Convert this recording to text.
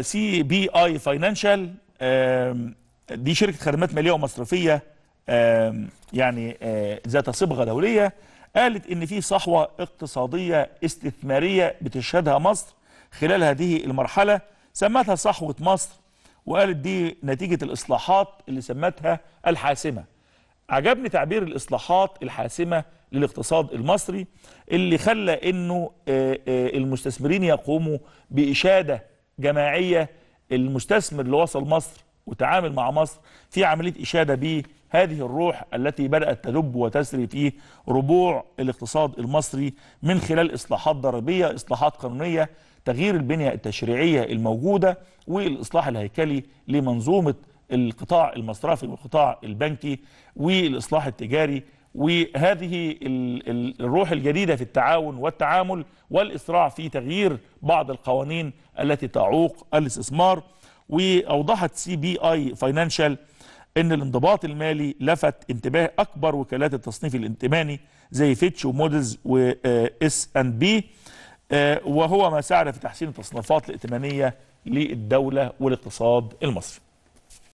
سي بي اي فاينانشال دي شركه خدمات ماليه ومصرفيه يعني آه، ذات صبغه دوليه قالت ان في صحوه اقتصاديه استثماريه بتشهدها مصر خلال هذه المرحله سمتها صحوه مصر وقالت دي نتيجه الاصلاحات اللي سمتها الحاسمه عجبني تعبير الاصلاحات الحاسمه للاقتصاد المصري اللي خلى انه آه، آه، المستثمرين يقوموا باشاده جماعيه المستثمر اللي وصل مصر وتعامل مع مصر في عمليه اشاده بهذه الروح التي بدات تدب وتسري في ربوع الاقتصاد المصري من خلال اصلاحات ضريبيه، اصلاحات قانونيه، تغيير البنيه التشريعيه الموجوده والاصلاح الهيكلي لمنظومه القطاع المصرفي والقطاع البنكي والاصلاح التجاري وهذه الروح الجديدة في التعاون والتعامل والإسراع في تغيير بعض القوانين التي تعوق الاستثمار وأوضحت سي بي آي فاينانشال أن الانضباط المالي لفت انتباه أكبر وكالات التصنيف الائتماني زي فيتش ومودز وإس أن بي وهو ما ساعد في تحسين التصنيفات الائتمانية للدولة والاقتصاد المصري